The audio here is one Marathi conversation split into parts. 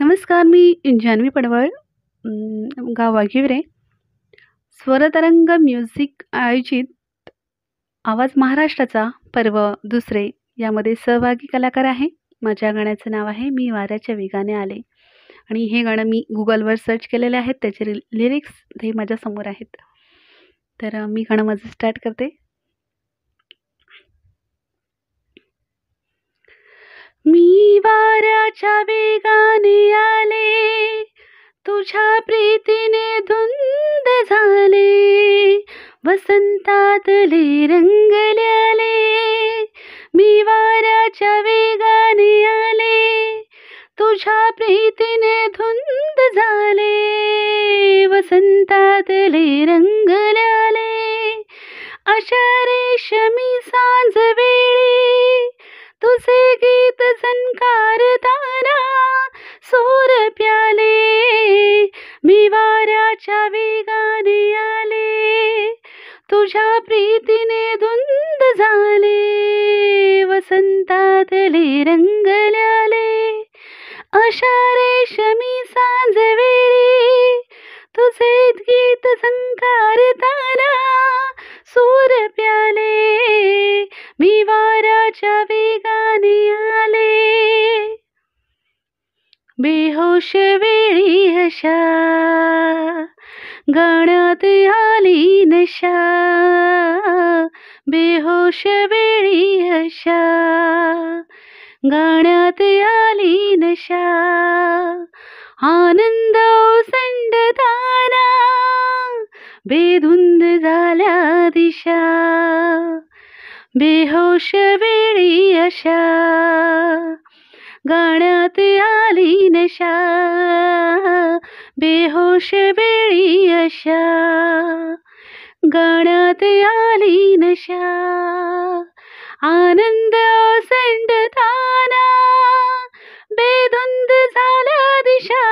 नमस्कार मी जान्हवी पडवळ गाव वाघिवरे स्वरतरंग म्युझिक आयोजित आवाज महाराष्ट्राचा पर्व दुसरे यामध्ये सहभागी कलाकार आहे माझ्या गाण्याचं नाव आहे मी वाऱ्याच्या वेगाने आले आणि हे गाणं मी गुगलवर सर्च केलेले आहेत त्याचे लिरिक्स हे माझ्यासमोर आहेत तर मी गाणं माझं स्टार्ट करते मी वाऱ्या तुझ्या वेगाने आले तुझ्या प्रीतीने धुंद झाले वसंतातले रंगल्याले मी वाऱ्याच्या वेगाने आले तुझ्या प्रीतीने धुंद झाले वसंतातले रंगल्याले अशा से गीत झनकारताना सोर प्याले मी वाऱ्याच्या आले तुझ्या प्रीतीने धुंद झाले वसंतातले रंगल्याले अशा रेशमी सांजवेळी तुझे गीत झंकारताना सूर प्याले मी वाऱ्याच्या वेगा खुश वेळी अशा गणत आली नशा बेहोश वेळी अशा गाण्यात आली नशा आनंद संडताना बेधुंद झाल्या दिशा बेहोश वेळी अशा गाण्यात आली नशा बेहोश वेळी अशा गाण्यात आली नशा आनंद ओसंडताना बेधुंद झाला दिशा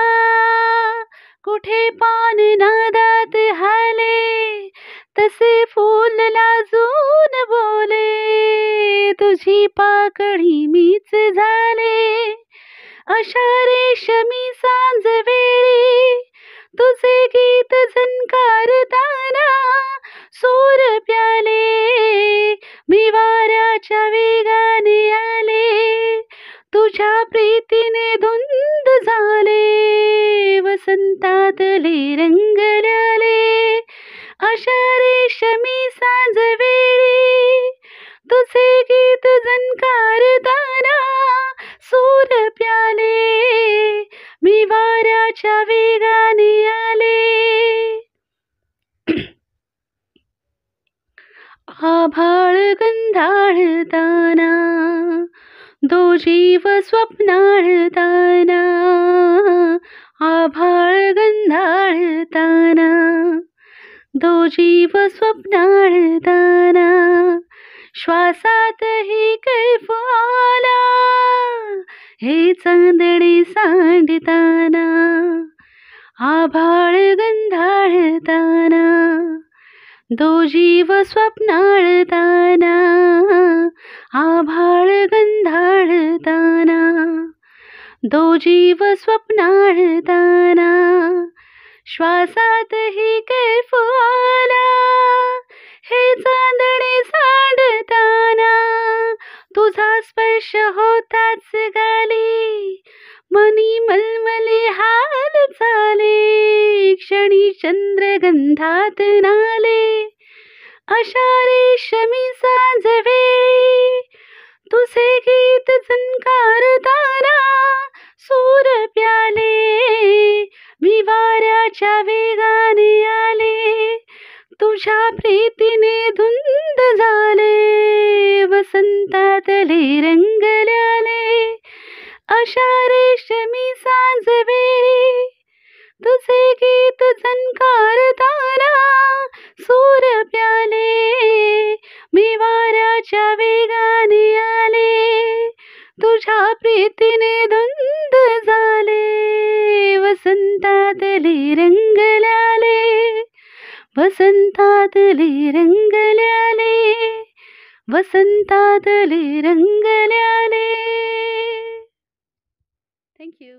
कुठे पान नादात हाले तसे तुझी पाकळी मीच झाले अशा रेशमी वेळी तुझे गीत झनकारताना सूर प्याले मी वाऱ्याच्या वेगाने आले तुझ्या प्रीतीने धुंद झाले वसंतातले रंगल्याले अशा रेशमी सा प्याले मी वाऱ्याच्या वेगाने आले आभाळ गंधाळताना दो जीव स्वप्नाळताना आभाळ गंधाळताना दो जीव स्वप्नाळताना श्वासातही कैफ हे चांदणी सांडताना आभाळ गंधाळताना दो जीव स्वप्नाळताना आभाळ गंधाळताना दो जीव स्वप्नाळताना श्वासातही कैफ आला हे चांदणी सांडताना तुझा स्पर्श होताच गाले, मनी मलमले हाल चाले क्षणी गंधात नाले अशा शमी साजवे, तुझे गीत झंकार तारा सूर प्याले मी वाऱ्याच्या वेगाने आले तुझ्या प्रीतीने धुन हातातली रंगल्याने अशा रेशमी सांजवेळी तुझे गीत झनकार तारा सूर प्याले मी वाऱ्याच्या वेगाने आले तुझ्या प्रीतीने धुंद झाले वसंतातली रंगल्याले वसंतातली रंग വസന്താതളിരങ്കലാലേ താങ്ക് യു